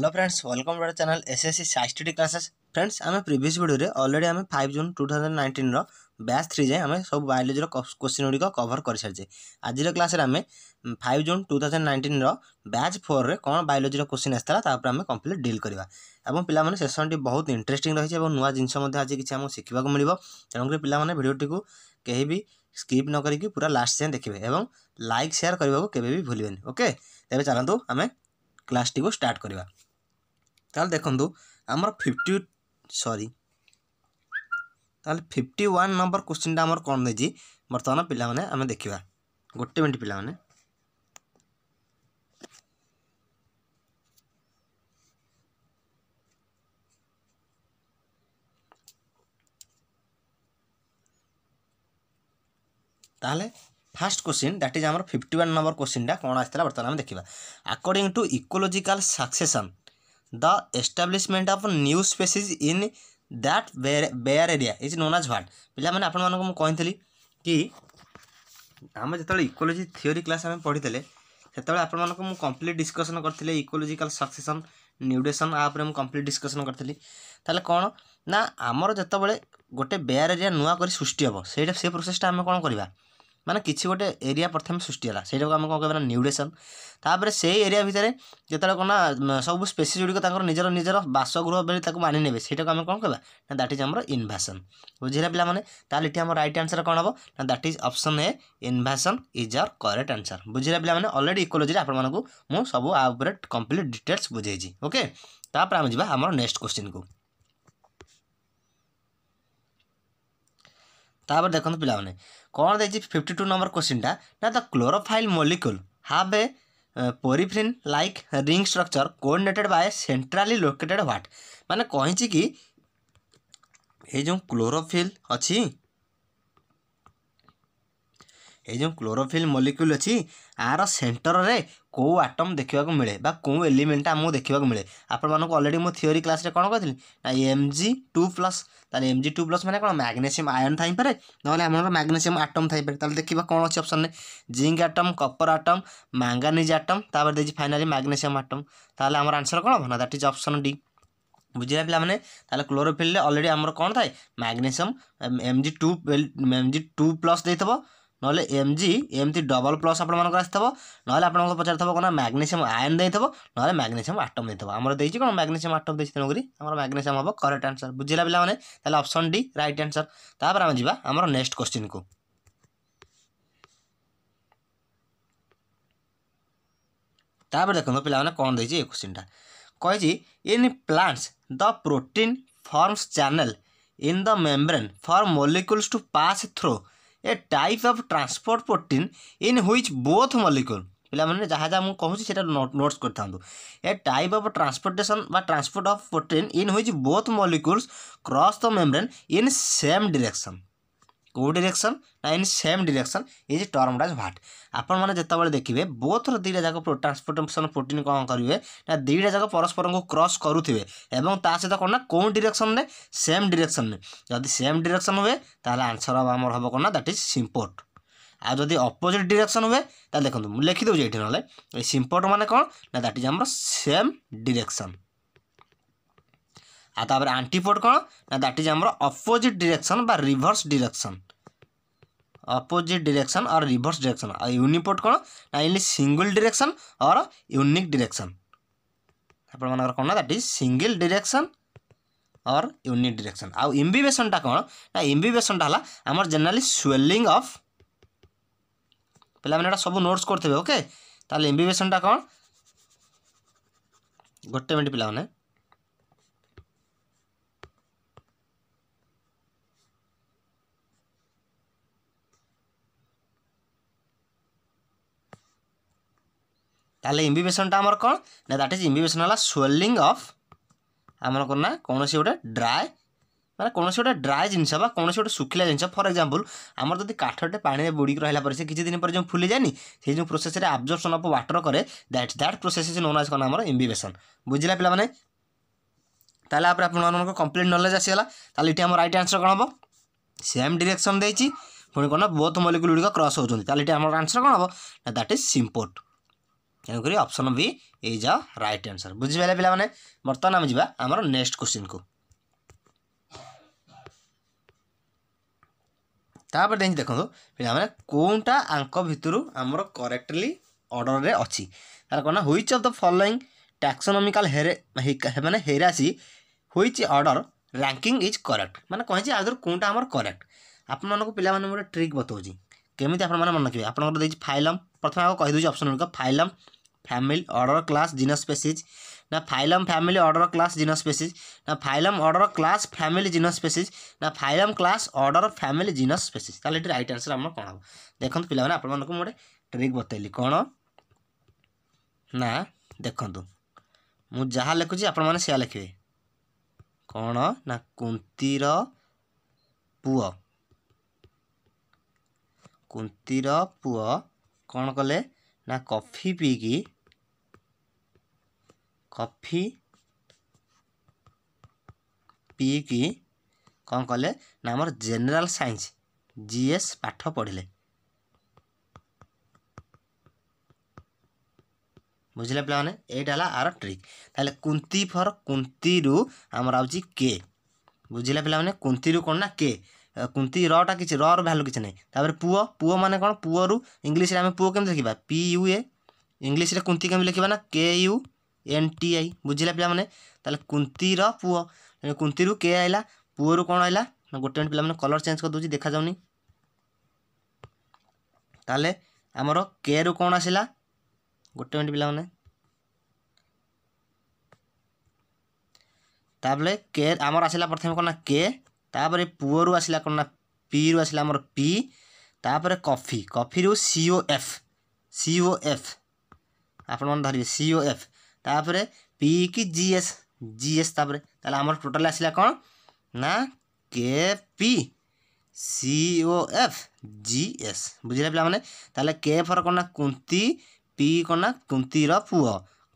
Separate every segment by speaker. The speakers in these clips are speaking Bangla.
Speaker 1: Hello friends welcome to channel SSC সাইস্টেটিক ক্লাসেস ফ্রেন্ডস আমি প্রিভিয়স ভিডিওরে অলরেডি আমি ফাইভ জুন টু থাউজেন্ড নাইন্টিনর ব্যাচ থ্রি যায় আমি সব বায়োলোজির কোশ্চিন গুড়ি কভর করে সারিছে আজির ক্লাসের আমি ফাইভ জুন টু থাউজেন্ড নাইন্টিনর ব্যাচ ফোর্রে কোণ বায়োলোজির কোশ্চিন আসা তাপরে আমি কমপ্লিট ডিল করা এবং পিলামানে সেশনটি বহুত ইন্টারেস্টিং রয়েছে এবং নূয়া জিনিস আজ কিছু আমি শিখবাক মিলব তেমনি পিলামানে ভিডিওটি কেহি বি স্কিপ ন করি পুরা লাস্ট যাই দেখবে এবং লাইক সেয়ার করা কেবে বি ভুলবেনি ওকে তবে চলতু আমি ক্লাসটি স্টার্ট করা তাহলে দেখুন আমার ফিফটি সরি তাহলে ফিফটি ওয়ান নম্বর কোশ্চিনটা আমার କ'ଣ ଦେଇଛି ବର୍ତ୍ତମାନ ପିଲାମାନେ ଆମେ ଦେଖିବା ଗୋଟେ ମିନିଟ୍ ପିଲାମାନେ তাহলে ফার্স্ট কোশ্চিন দ্যাট ইজ আমার ফিফটি ওয়ান নম্বর কোশ্চিনটা কোণ আসছিল বর্তমানে আমি দেখা according to ecological succession the establishment of new species in that bare area is known as what ପିଲାମାନେ ଆପଣମାନଙ୍କୁ ମୁଁ କହିଥିଲି କି ଆମେ ଯେତେବେଳେ ଇକୋଲୋଜି ଥିଓରି କ୍ଲାସ୍ ଆମେ ପଢ଼ିଥିଲେ ସେତେବେଳେ ଆପଣମାନଙ୍କୁ ମୁଁ କମ୍ପ୍ଲିଟ୍ ଡିସ୍କସନ୍ କରିଥିଲି ଇକୋଲୋଜିକାଲ୍ ସକ୍ସେସନ୍ ନ୍ୟୁଡେସନ୍ ଆ ଉପରେ ମୁଁ କମ୍ପ୍ଲିଟ୍ ଡିସ୍କସନ୍ କରିଥିଲି ତାହେଲେ କ'ଣ ନା ଆମର ଯେତେବେଳେ ଗୋଟେ ବେୟାର ଏରିଆ ନୂଆ କରି ସୃଷ୍ଟି ହେବ ସେଇଟା ସେ ପ୍ରୋସେସ୍ଟା ଆମେ କ'ଣ କରିବା ମାନେ କିଛି ଗୋଟେ ଏରିଆ ପ୍ରଥମେ ସୃଷ୍ଟି ହେଲା ସେଇଟାକୁ ଆମେ କ'ଣ କହିବା ନା ନ୍ୟୁଡ଼େସନ୍ ତାପରେ ସେଇ ଏରିଆ ଭିତରେ ଯେତେବେଳେ କ'ଣ ନା ସବୁ ସ୍ପେସିସ୍ ଗୁଡ଼ିକ ତାଙ୍କର ନିଜର ନିଜର ବାସଗୃହ ବୋଲି ତାକୁ ମାନି ନେବେ ସେଇଟାକୁ ଆମେ କ'ଣ କହିବା ନା ଦ୍ୟାଟ୍ ଇଜ୍ ଆମର ଇନଭାସନ୍ ବୁଝିଲେ ପିଲାମାନେ ତାହେଲେ ଏଠି ଆମର ରାଇଟ୍ ଆନ୍ସର୍ କ'ଣ ହେବ ନା that is option A invasion is R correct answer ବୁଝିଲେ ପିଲାମାନେ ଅଲରେଡ଼ି ଇକୋଲୋଜିରେ ଆପଣମାନଙ୍କୁ ମୁଁ ସବୁ ଆ ଉପରେ କମ୍ପ୍ଲିଟ୍ ଡିଟେଲ୍ସ ବୁଝେଇଛି ଓକେ ତାପରେ ଆମେ ଯିବା ଆମର ନେକ୍ସଟ କୋଶ୍ଚିନ୍କୁ ତାପରେ ଦେଖନ୍ତୁ ପିଲାମାନେ କ'ଣ ଦେଇଛି ଫିଫ୍ଟି ଟୁ ନମ୍ବର କୋଶ୍ଚିନ୍ଟା ନା the chlorophyll molecule have a porphyrin like ring structure coordinated by centrally located what ମାନେ କହିଛି କି ଏଇ ଯେଉଁ କ୍ଲୋରୋଫିଲ୍ ଅଛି ଏଇ ଯେଉଁ କ୍ଲୋରୋଫିଲ୍ ମଲିକ୍ୟୁଲ୍ ଅଛି ଆର ସେଣ୍ଟରରେ କେଉଁ ଆଟମ୍ ଦେଖିବାକୁ ମିଳେ ବା କେଉଁ ଏଲିମେଣ୍ଟଟା ଆମକୁ ଦେଖିବାକୁ ମିଳେ ଆପଣମାନଙ୍କୁ ଅଲରେଡ଼ି ମୁଁ ଥିଓରି କ୍ଲାସ୍ରେ କ'ଣ କହିଥିଲି ନା ଏମ୍ ଜି ଟୁ ପ୍ଲସ୍ ତାହେଲେ ଏମ୍ ଜି ଟୁ ପ୍ଲସ୍ ମାନେ କ'ଣ ମ୍ୟାଗ୍ନେସିୟମ୍ ଆୟନ୍ ଥାଇପାରେ ନହେଲେ ଆମର ମ୍ୟାଗ୍ନେସିୟମ୍ ଆଟମ୍ ଥାଇପାରେ ତାହେଲେ ଦେଖିବା କ'ଣ ଅଛି ଅପସନ୍ରେ zinc atom copper atom manganese atom ତାପରେ ଦେଇଛି ଫାଇନାଲି ମ୍ୟାଗ୍ନେସିୟମ୍ ଆଟମ୍ ତାହେଲେ ଆମର ଆନ୍ସର୍ କ'ଣ ହେବ ନା ଦ୍ୟାଟ୍ ଇଜ୍ ଅପସନ୍ ଡି ବୁଝିଲା ପିଲାମାନେ ତାହେଲେ କ୍ଲୋରୋଫିଲ୍ରେ ଅଲରେଡ଼ି ଆମର କ'ଣ ଥାଏ magnesium M G two M G two plus ଦେଇଥିବ নহলে ଏମ୍ ଜି ଏମିତି ଡବଲ୍ ପ୍ଲସ୍ ଆପଣମାନଙ୍କର ଆସିଥିବ ନହେଲେ ଆପଣଙ୍କୁ ପଚାରିଥିବ କ'ଣ ମ୍ୟାଗ୍ନେସିୟମ୍ ଆୟନ୍ ଦେଇଥିବ ନହେଲେ ମ୍ୟାଗ୍ନେସିୟମ୍ ଆଟମ୍ ଦେଇଥିବ ଆମର ଦେଇଛି କ'ଣ ମ୍ୟାଗ୍ନେସିୟମ୍ ଆଟମ୍ ଦେଇଛି ତେଣୁକରି ଆମର ମ୍ୟାଗ୍ନେସିୟମ୍ ହେବ କରେକ୍ଟ ଆନ୍ସର୍ ବୁଝିଲା ପିଲାମାନେ ତାହେଲେ ଅପସନ୍ ଡି ରାଇଟ୍ ଆନ୍ସର୍ ତାପରେ ଆମେ ଯିବା ଆମର ନେକ୍ସଟ କ୍ୱେଶ୍ଚିନ୍କୁ ତାପରେ ଦେଖନ୍ତୁ ପିଲାମାନେ କ'ଣ ଦେଇଛି ଏ କ୍ୱେଶ୍ଚିନ୍ଟା କହିଛି in plants the protein forms channel in the membrane for molecules to pass through a type of transport protein in which both molecule ପିଲାମାନେ ଯାହା ଯାହା ମୁଁ କହୁଛି ସେଇଟା ନୋଟ୍ସ କରିଥାନ୍ତୁ ଏ ଟାଇପ୍ ଅଫ୍ ଟ୍ରାନ୍ସପୋର୍ଟେସନ୍ ବା transport of protein in which both molecules cross the membrane in same direction କେଉଁ ଡିରେକ୍ସନ୍ ନା in same direction is termed as what ଆପଣମାନେ ଯେତେବେଳେ ଦେଖିବେ ବୋଥର ଦୁଇଟା ଯାକ ଟ୍ରାନ୍ସପୋର୍ଟେସନ୍ ପ୍ରୋଟିନ୍ କ'ଣ କରିବେ ନା ଦୁଇଟା ଯାକ ପରସ୍ପରଙ୍କୁ କ୍ରସ୍ କରୁଥିବେ ଏବଂ ତା ସହିତ କ'ଣ ନା କେଉଁ ଡିରେକ୍ସନ୍ରେ ସେମ୍ ଡିରେକ୍ସନ୍ରେ ଯଦି ସେମ୍ ଡିରେକ୍ସନ୍ ହୁଏ ତାହେଲେ ଆନ୍ସର୍ ଆମର ହେବ କ'ଣ ନା ଦ୍ୟାଟ୍ ଇଜ୍ ସିମ୍ପୋର୍ଟ ଆଉ ଯଦି ଅପୋଜିଟ୍ ଡିରେକ୍ସନ୍ ହୁଏ ତାହେଲେ ଦେଖନ୍ତୁ ମୁଁ ଲେଖିଦେଉଛି ଏଇଠି ନହେଲେ ଏ ସିମ୍ପୋର୍ଟ ମାନେ କ'ଣ ନା ଦ୍ୟାଟ୍ ଇଜ୍ ଆମର ସେମ୍ ଡିରେକ୍ସନ୍ ଆଉ ତାପରେ ଆଣ୍ଟିପୋଡ଼ କ'ଣ ନା ଦ୍ୟାଟ୍ ଇଜ୍ ଆମର ଅପୋଜିଟ୍ ଡିରେକ୍ସନ୍ ବା reverse direction opposite direction or reverse direction ଆଉ ୟୁନିପୋର୍ଟ କ'ଣ ନା only single direction or unique direction ଆପଣମାନଙ୍କର କ'ଣ ନା that is single direction or unique direction ଆଉ ଇମ୍ବିବେସନ୍ଟା କ'ଣ ନା ଇମ୍ବିବେସନ୍ଟା ହେଲା ଆମର ଜେନେରାଲି ସ୍ୱେଲିଂ ଅଫ୍ ପିଲାମାନେ ଏଇଟା ସବୁ ନୋଟ୍ସ କରୁଥିବେ ଓକେ ତାହେଲେ ଇମ୍ବିବେସନ୍ଟା କ'ଣ ଗୋଟେ ମିନିଟ୍ ପିଲାମାନେ তাহলে ইম্বিবেসনটা আমার কোণ না দ্যাট ইজ ইম্বিবেসন হল সোয়েলিং অফ আমার কোণ না কোণী গোটে ড্রাই মানে কোণী গোটে ড্রাই জিনিস বা কোণী গোটে শুখিলা জিনিস ফর এক্সাম্পল আমার যদি কাঠটে পাড়ে বুড়িকি রহলা পরে সে কিছু দিন পরে যে ফুলে যায়নি সেই যে প্রোসেসে আবজর্পশন অফ ওয়াটর করে that that process is known as কোণ আমার ইম্বিবেসন বুঝলা পিলা মানে তাহলে আপনার আপনার কমপ্লিট নলেজ আসিগলা তাহলে এটি আমার রাইট আনসর কোণ হব সেম ডিরেকশন দিয়েছি ପୁଣି କ'ଣ ନା ବୋଥ ମଲିକୁଲ ଗୁଡ଼ିକ କ୍ରସ୍ ହେଉଛନ୍ତି ତାହେଲେ ଏଠି ଆମର ଆନ୍ସର୍ କ'ଣ ହେବ ନା ଦ୍ୟାଟ୍ ଇଜ୍ ସିମ୍ପୋର୍ଟ তেণুকরি option B is a right answer ବୁଝିପାରିଲେ ପିଲାମାନେ ବର୍ତ୍ତମାନ ଆମେ ଯିବା ଆମର ନେକ୍ସଟ କୋଶ୍ଚିନ୍କୁ ତାପରେ ଯାଇକି ଦେଖନ୍ତୁ ପିଲାମାନେ କେଉଁଟା ଆଙ୍କ ଭିତରୁ ଆମର କରେକ୍ଟଲି ଅର୍ଡ଼ରରେ ଅଛି ତାର କ'ଣ ନା which of the following taxonomical ହେରେ ମାନେ hierarchy which order ranking is correct ମାନେ କହିଛି ଆଗରୁ କେଉଁଟା ଆମର କରେକ୍ଟ ଆପଣମାନଙ୍କୁ ପିଲାମାନେ ଗୋଟେ ଟ୍ରିକ୍ ବତାଉଛି କେମିତି ଆପଣମାନେ ମନେ ରଖିବେ ଆପଣଙ୍କର ଦେଇଛି ଫାଇଲମ୍ ପ୍ରଥମେ ଆଗ କହିଦେଉଛି ଅପସନ୍ ଗୁଡ଼ିକ phylum family order class genus species না phylum family order class genus species না phylum order class family genus species না phylum class order family genus species তাহলে এটি রাইট আনসর আমার କ'ଣ ହେବ ଦେଖନ୍ତୁ ପିଲାମାନେ ଆପଣମାନଙ୍କୁ ମୁଁ ଗୋଟେ ଟ୍ରିକ୍ ବତେଇଲି କ'ଣ ନା ଦେଖନ୍ତୁ ମୁଁ ଯାହା ଲେଖୁଛି ଆପଣମାନେ ସେୟା ଲେଖିବେ କ'ଣ ନା କୁନ୍ତିର ପୁଅ କୁନ୍ତିର ପୁଅ କ'ଣ କଲେ ନା କଫି ପିଇକି କଫି ପିଇକି କ'ଣ କଲେ ନା ଆମର ଜେନେରାଲ୍ ସାଇନ୍ସ ଜିଏସ୍ ପାଠ ପଢ଼ିଲେ ବୁଝିଲେ ପିଲାମାନେ ଏଇଟା ହେଲା ଆର ଟ୍ରିକ୍ ତାହେଲେ କୁନ୍ତି ଫର କୁନ୍ତିରୁ ଆମର ଆଉଛି କେ ବୁଝିଲେ ପିଲାମାନେ କୁନ୍ତିରୁ କ'ଣ ନା କେ କୁନ୍ତି ରଟା କିଛି ରର ଭ୍ୟାଲୁ କିଛି ନାହିଁ ତାପରେ ପୁଅ ପୁଅ ମାନେ କ'ଣ ପୁଅରୁ ଇଂଲିଶରେ ଆମେ ପୁଅ କେମିତି ଲେଖିବା ପି ୟୁ ଏ ଇଂଲିଶରେ କୁନ୍ତି କେମିତି ଲେଖିବା ନା K U N T I ବୁଝିଲା ପିଲାମାନେ ତାହେଲେ କୁନ୍ତିର ପୁଅ କୁନ୍ତିରୁ କେ ଆଇଲା ପୁଅରୁ କ'ଣ ଆଇଲା ନା ଗୋଟେ ମିନିଟ୍ ପିଲାମାନେ କଲର୍ ଚେଞ୍ଜ କରିଦେଉଛି ଦେଖାଯାଉନି ତାହେଲେ ଆମର କେରୁ କ'ଣ ଆସିଲା ଗୋଟେ ମିନିଟ୍ ପିଲାମାନେ ତାପରେ କେ ଆମର ଆସିଲା ପ୍ରଥମେ କ'ଣ ନା କେ ତାପରେ ପୁଅରୁ ଆସିଲା କ'ଣ ନା ପିରୁ ଆସିଲା ଆମର ପି ତାପରେ କଫି କଫିରୁ ସିଓ ଏଫ୍ ସିଓ ଏଫ୍ ଆପଣମାନେ ଧରିବେ ସିଓ ଏଫ୍ তাপরে পি কি জিএস জিএস তাপরে তাহলে আমার টোটাল আসলা কোণ না K P C O F G S বুঝলে পিলামানে তাহলে কে ফর কোণ না কুন্তি পি কোণ না কুন্তির পুয়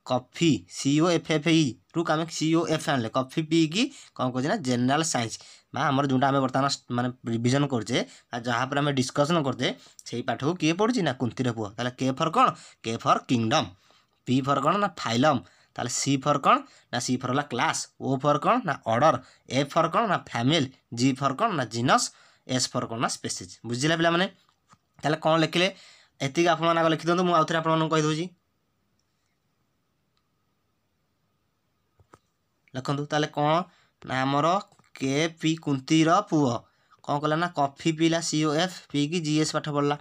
Speaker 1: কফি সিও এফ এফ ই রু আমি সিও এফ আনলে কফি পিকি কম করছে না জেনারেল মানে সাইন্স বা আমার যেটা আমি বর্তমান মানে রিভিজন করছে বা যাপরে আমি ডিসকসন করছে সেই পাঠক কি পড়ছে না কুন্তির পুয় তাহলে কে ফর কোণ K for kingdom P for କ'ଣ ନା ফাইলম তাহলে সি ফর କ'ଣ ନା সি ফর ହେଲା କ୍ଲାସ୍ ଓ ଫର କ'ଣ ନା ଅର୍ଡ଼ର ଏ ଫର କ'ଣ ନା ଫ୍ୟାମିଲି ଜି ଫର କ'ଣ ନା ଜିନସ୍ ଏସ୍ ଫର କ'ଣ ନା ସ୍ପେସିସ୍ ବୁଝିଲା ପିଲାମାନେ ତାହେଲେ କ'ଣ ଲେଖିଲେ ଏତିକି ଆପଣମାନେ ଆଗ ଲେଖିଦିଅନ୍ତୁ ମୁଁ ଆଉଥରେ ଆପଣମାନଙ୍କୁ କହିଦେଉଛି ଲେଖନ୍ତୁ ତାହେଲେ କ'ଣ ନା ଆମର କେ ପି କୁନ୍ତିର ପୁଅ କ'ଣ କଲା ନା କଫି ପିଇଲା ସିଓ ଏଫ୍ ପିଇକି ଜି ଏସ୍ ପାଠ ପଢ଼ିଲା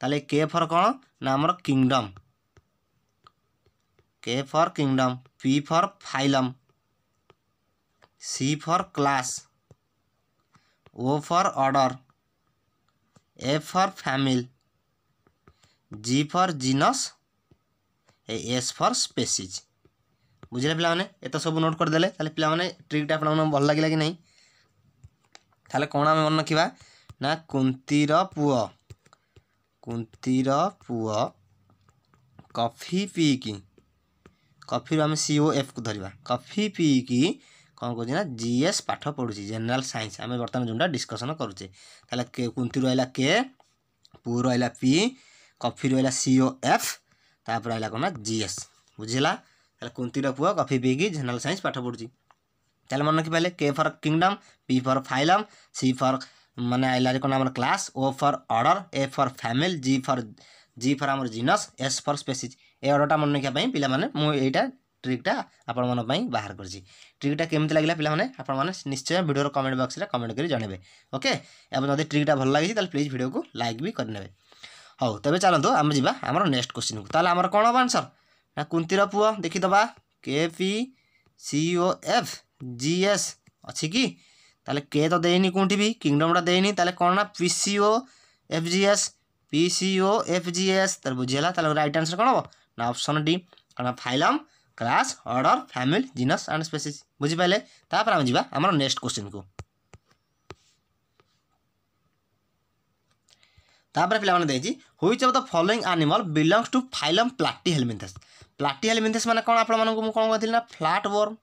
Speaker 1: ତାହେଲେ କେ ଫର କ'ଣ ନା ଆମର kingdom K for kingdom, P for phylum, C for class, O for order, F for family, G for genus, S for species. বুঝলে পিলামানে এত সব নোট করেদেলে তাহলে পিলামানে ট্রিকটা আপনার ভাল লাগিলা কি নাই তাহলে কোণ আমি মনে রাখবা না কুন্তির পুয় କୁନ୍ତୀର ପୁଅ କଫି ପିଇକି कफि आम सीओ एफ को धरवा कफि पीकि कौन कहे ना एस पाठ पढ़ुची जेनेल सैंस आम बर्तमान जोटा डिस्कसन करुचे कुंती रहा के पु रहा पी कफि रहा सीओ एफ ताप रहा कौन ना एस बुझेगा कुंती पुह कफि पीकि जेनेल सैंस पाठ पढ़ू तेल मन रखी पाले K for kingdom P for phylum C for मैंने आइल कौन आम class O for order A for family G for G for आम जिनस एस फर स्पेसीज ଏଗାରଟା ମନେ ରଖିବା ପାଇଁ ପିଲାମାନେ ମୁଁ ଏଇଟା ଟ୍ରିକ୍ଟା ଆପଣମାନଙ୍କ ପାଇଁ ବାହାର କରିଛି ଟ୍ରିକ୍ଟା କେମିତି ଲାଗିଲା ପିଲାମାନେ ଆପଣମାନେ ନିଶ୍ଚୟ ଭିଡ଼ିଓର କମେଣ୍ଟ ବକ୍ସରେ କମେଣ୍ଟ କରି ଜଣେଇବେ ଓକେ ଏବଂ ଯଦି ଟ୍ରିକ୍ଟା ଭଲ ଲାଗିଛି ତାହେଲେ ପ୍ଲିଜ୍ ଭିଡ଼ିଓକୁ ଲାଇକ୍ ବି କରିନେବେ ହଉ ତେବେ ଚାଲନ୍ତୁ ଆମେ ଯିବା ଆମର ନେକ୍ସଟ କ୍ୱେଶ୍ଚିନ୍କୁ ତାହେଲେ ଆମର କ'ଣ ହେବ ଆନ୍ସର୍ ନା କୁନ୍ତିର ପୁଅ ଦେଖିଦେବା K P C O F G S ଅଛି କି ତାହେଲେ କେ ତ ଦେଇନି କେଉଁଠି ବି କିଙ୍ଗଡ଼ମ୍ଟା ଦେଇନି ତାହେଲେ କ'ଣ ନା P C O F G S P C O F G S ତାହେଲେ ବୁଝିହେଲା ତାହେଲେ ରାଇଟ୍ ଆନ୍ସର୍ କ'ଣ ହେବ ना ऑप्शन डी कारण phylum class order family genus and species बुझीपाले आम जाम नेक्स्ट क्वेश्चन को तापर पे which of the following animal belongs to phylum Platyhelminthes Platyhelminthes मैंने कौन आप कौन कहती ना फ्लाट वर्म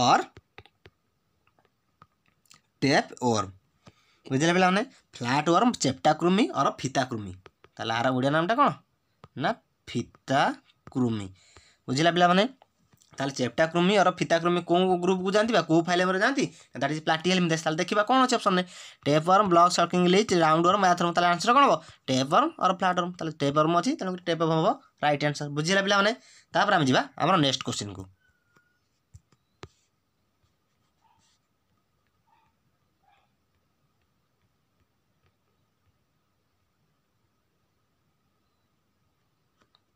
Speaker 1: और टेप वर्म बुझे पे फ्लाट वर्म चेप्टा कृमी और फिता कृमी तो आर ओडिया नाम कौन না ফিতাক্রুমি বুঝিলা পিলামানে তাহলে চেপ্টাক্রুমি আর ফিতাক্রুমি কেউ গ্রুপকু যাতে বা কেউ ফাইল এমরে যাতে দ্যাট ইজ প্লাটিকাল মিথেস তাহলে দেখবা কোণ আছে অপশনে tape worm blood sucking leech round worm ম্যাথ তাহলে আনসর কোণ হব টেপ ওয়ার্ম আর ফ্লাট ওয়ার্ম তাহলে টেপ ওয়ার্ম অছি তেমন টেপ ওয়ার্ম হব রাইট আনসর বুঝিলা পিলামানে তারপরে আমি যা আমার নেক্সট কোশ্চিন কু